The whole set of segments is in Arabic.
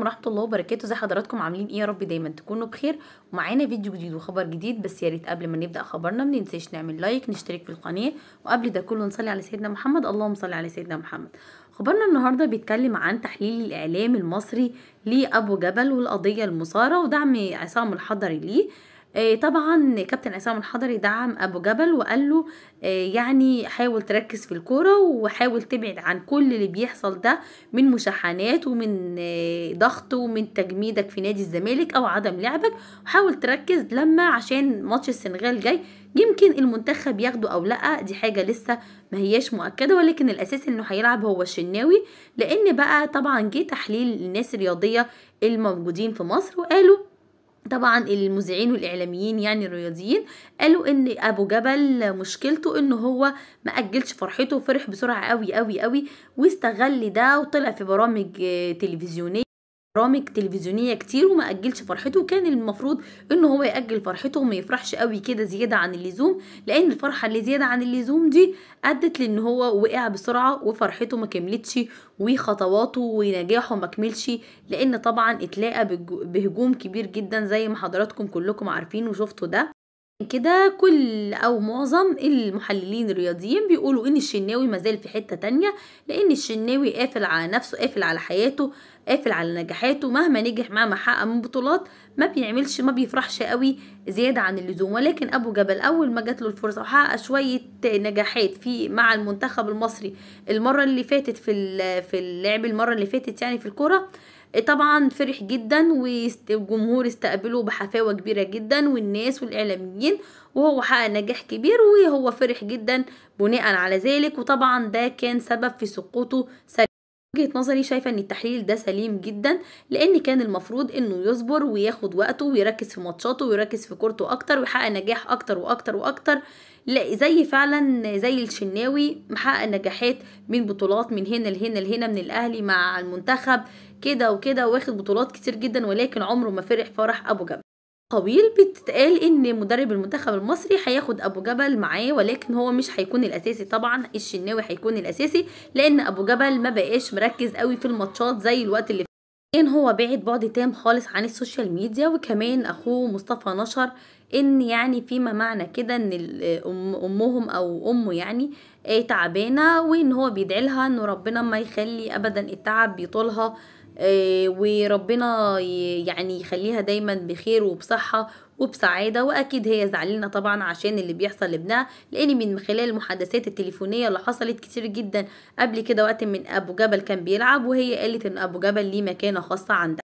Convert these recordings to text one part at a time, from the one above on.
ورحمة الله وبركاته ازي حضراتكم عاملين ايه يا رب دايما تكونوا بخير ومعانا فيديو جديد وخبر جديد بس يا ريت قبل ما نبدا خبرنا ما ننساش نعمل لايك نشترك في القناه وقبل ده كله نصلي على سيدنا محمد اللهم صل على سيدنا محمد خبرنا النهارده بيتكلم عن تحليل الاعلام المصري لابو جبل والقضيه المصاره ودعم عصام الحضري ليه آه، طبعا كابتن عصام الحضري دعم ابو جبل وقال له آه، يعني حاول تركز في الكوره وحاول تبعد عن كل اللي بيحصل ده من مشاحنات ومن آه، ضغط ومن تجميدك في نادي الزمالك او عدم لعبك وحاول تركز لما عشان ماتش السنغال جاي يمكن المنتخب ياخده او لا دي حاجه لسه ما هياش مؤكده ولكن الاساس انه هيلعب هو الشناوي لان بقى طبعا جه تحليل الناس الرياضيه الموجودين في مصر وقالوا طبعا المذيعين والاعلاميين يعني الرياضيين قالوا ان ابو جبل مشكلته ان هو ما اجلش فرحته وفرح بسرعه قوي قوي قوي واستغل ده وطلع في برامج تلفزيونيه برامج تلفزيونيه كتير وما اجلش فرحته وكان المفروض ان هو ياجل فرحته وما يفرحش قوي كده زياده عن اللزوم لان الفرحه اللي زياده عن اللزوم دي ادت لان هو وقع بسرعه وفرحته ما كملتش وخطواته ونجاحه ما كملش لان طبعا اتلاقى بهجوم كبير جدا زي ما حضراتكم كلكم عارفين وشفتوا ده كده كل أو معظم المحللين الرياضيين بيقولوا إن الشناوي مازال في حتة تانية لأن الشناوي قافل على نفسه قافل على حياته قافل على نجاحاته مهما نجح مهما حقق من بطولات ما بيعملش ما بيفرحش قوي زيادة عن اللزوم ولكن أبو جبل أول ما جات له الفرصة وحقق شوية نجاحات في مع المنتخب المصري المرة اللي فاتت في في اللعب المرة اللي فاتت يعني في الكوره طبعا فرح جدا والجمهور استقبله بحفاوة كبيرة جدا والناس والإعلاميين وهو حقق نجاح كبير وهو فرح جدا بناء على ذلك وطبعا ده كان سبب في سقوطه سريع وجهة نظري شايفة ان التحليل ده سليم جدا لان كان المفروض انه يصبر وياخد وقته ويركز في ماتشاته ويركز في كورته اكتر ويحقق نجاح اكتر واكتر واكتر لا زي فعلا زي الشناوي محقق نجاحات من بطولات من هنا لهنا لهنا من الاهلي مع المنتخب كده وكده واخد بطولات كتير جدا ولكن عمره ما فرح فرح ابو جبل قويل بتتقال ان مدرب المنتخب المصري هياخد ابو جبل معاه ولكن هو مش هيكون الاساسي طبعا الشناوي هيكون الاساسي لان ابو جبل ما بقاش مركز قوي في الماتشات زي الوقت اللي ان هو بعد بعد تام خالص عن السوشيال ميديا وكمان اخوه مصطفى نشر ان يعني فيما معنى كده ان امهم او امه يعني آه، تعبانه وان هو بيدعي لها ان ربنا ما يخلي ابدا التعب بيطولها آه، وربنا يعني يخليها دايما بخير وبصحة وبسعادة وأكيد هي زعلانة طبعا عشان اللي بيحصل لابنها لأن من خلال المحادثات التليفونية اللي حصلت كتير جدا قبل كده وقت من أبو جبل كان بيلعب وهي قالت إن أبو جبل ليه مكانة خاصة عندها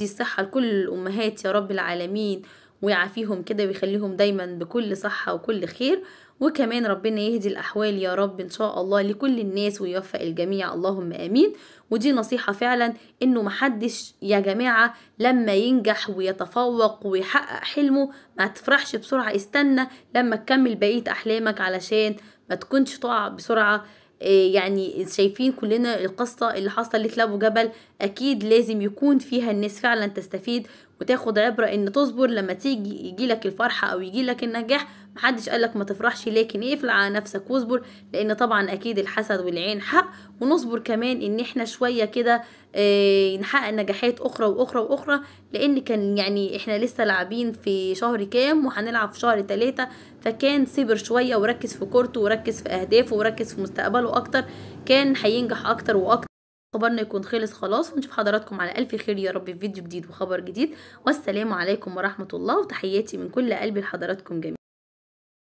دي الصحة لكل الأمهات يا رب العالمين ويعافيهم كده ويخليهم دايما بكل صحة وكل خير وكمان ربنا يهدي الأحوال يا رب إن شاء الله لكل الناس ويوفق الجميع اللهم آمين ودي نصيحة فعلا إنه محدش يا جماعة لما ينجح ويتفوق ويحقق حلمه ما تفرحش بسرعة استنى لما تكمل بقية أحلامك علشان ما تكونش تقع بسرعة آه، يعني شايفين كلنا القصة اللي حصلت لابو جبل أكيد لازم يكون فيها الناس فعلا تستفيد وتاخد عبرة ان تصبر لما تيجي يجيلك الفرحة او يجيلك النجاح محدش قالك ما تفرحش لكن اقفل على نفسك واصبر لان طبعا اكيد الحسد والعين حق ونصبر كمان ان احنا شوية كده اه نحقق نجاحات اخرى واخرى واخرى لان كان يعني احنا لسه لاعبين في شهر كام وهنلعب في شهر تلاتة فكان صبر شوية وركز في كورته وركز في اهدافه وركز في مستقبله اكتر كان هينجح اكتر واكتر خبرنا يكون خلص خلاص ونشوف حضراتكم على ألف خير يا رب في فيديو جديد وخبر جديد والسلام عليكم ورحمة الله وتحياتي من كل قلبي لحضراتكم جميعا